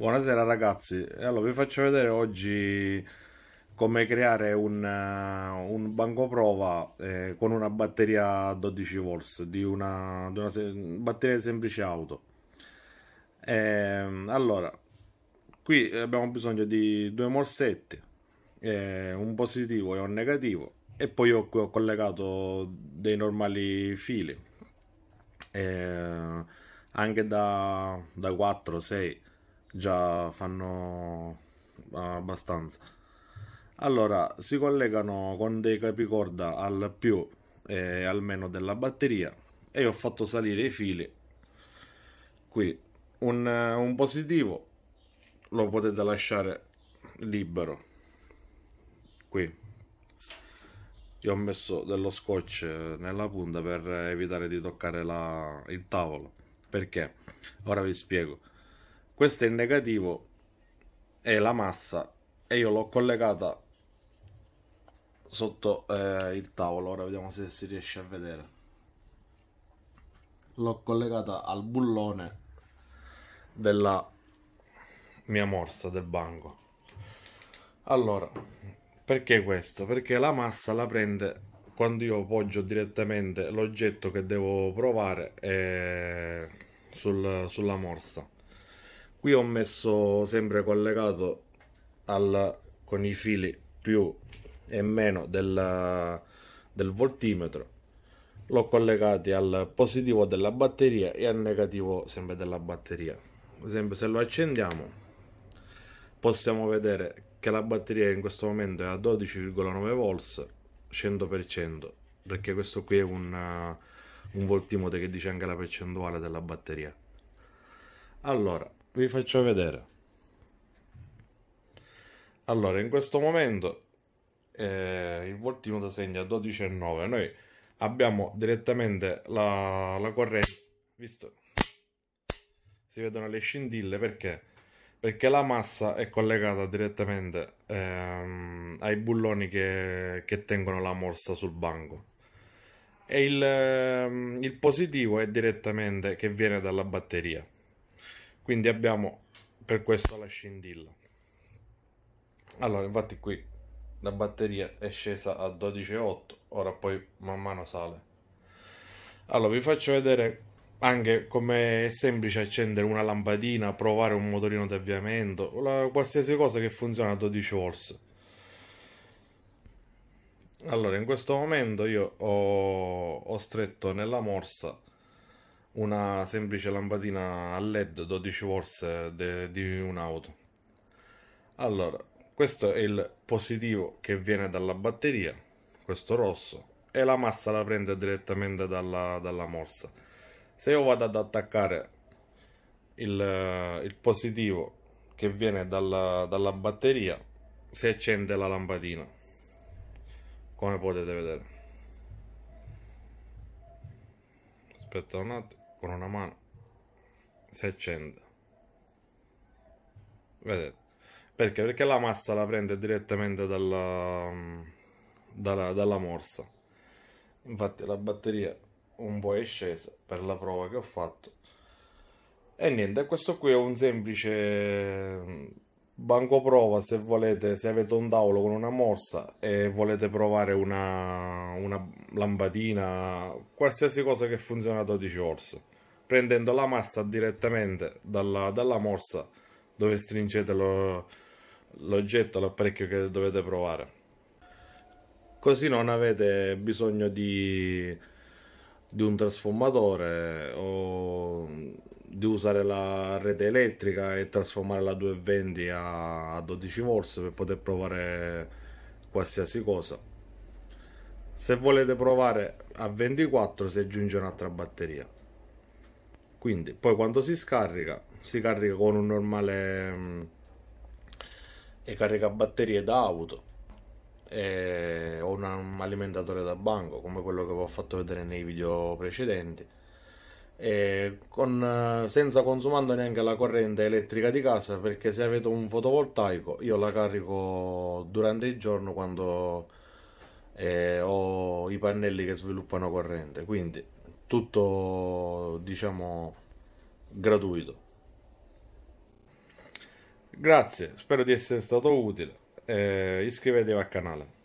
Buonasera ragazzi, allora vi faccio vedere oggi come creare un, eh, un banco prova eh, con una batteria 12 v di una, di una batteria di semplice auto. Eh, allora, qui abbiamo bisogno di due morsetti, eh, un positivo e un negativo e poi ho, ho collegato dei normali fili, eh, anche da, da 4, 6 già fanno abbastanza. Allora, si collegano con dei capicorda al più e al meno della batteria e ho fatto salire i fili qui. Un, un positivo lo potete lasciare libero qui. Io ho messo dello scotch nella punta per evitare di toccare la, il tavolo. Perché? Ora vi spiego questo è il negativo è la massa e io l'ho collegata sotto eh, il tavolo ora vediamo se si riesce a vedere l'ho collegata al bullone della mia morsa del banco allora perché questo perché la massa la prende quando io poggio direttamente l'oggetto che devo provare eh, sul, sulla morsa qui ho messo sempre collegato al, con i fili più e meno del, del voltimetro l'ho collegati al positivo della batteria e al negativo sempre della batteria ad esempio se lo accendiamo possiamo vedere che la batteria in questo momento è a 12,9 volts 100% perché questo qui è un, un voltimetro che dice anche la percentuale della batteria allora vi faccio vedere allora in questo momento eh, il da segna 12,9 noi abbiamo direttamente la, la corrente visto si vedono le scintille perché perché la massa è collegata direttamente ehm, ai bulloni che, che, tengono la morsa sul banco e il, ehm, il positivo è direttamente che viene dalla batteria quindi abbiamo per questo la scintilla allora infatti qui la batteria è scesa a 12,8 ora poi man mano sale allora vi faccio vedere anche come è semplice accendere una lampadina provare un motorino di avviamento la, qualsiasi cosa che funziona a 12 volts allora in questo momento io ho, ho stretto nella morsa una semplice lampadina a led 12 v di un'auto allora questo è il positivo che viene dalla batteria questo rosso e la massa la prende direttamente dalla, dalla morsa se io vado ad attaccare il, il positivo che viene dalla, dalla batteria si accende la lampadina come potete vedere aspetta un attimo con una mano si accende vedete perché perché la massa la prende direttamente dalla, dalla, dalla morsa infatti la batteria un po' è scesa per la prova che ho fatto e niente questo qui è un semplice banco prova se volete, se avete un tavolo con una morsa e volete provare una, una lampadina, qualsiasi cosa che funziona a 12 orso, prendendo la massa direttamente dalla, dalla morsa dove stringete l'oggetto, l'apparecchio che dovete provare. Così non avete bisogno di, di un trasformatore o di usare la rete elettrica e trasformare la 220 a 12 volts per poter provare qualsiasi cosa se volete provare a 24 si aggiunge un'altra batteria quindi poi quando si scarica si carica con un normale mm, e carica batterie da auto e, o un alimentatore da banco come quello che vi ho fatto vedere nei video precedenti con, senza consumando neanche la corrente elettrica di casa perché se avete un fotovoltaico io la carico durante il giorno quando eh, ho i pannelli che sviluppano corrente quindi tutto diciamo gratuito grazie spero di essere stato utile eh, iscrivetevi al canale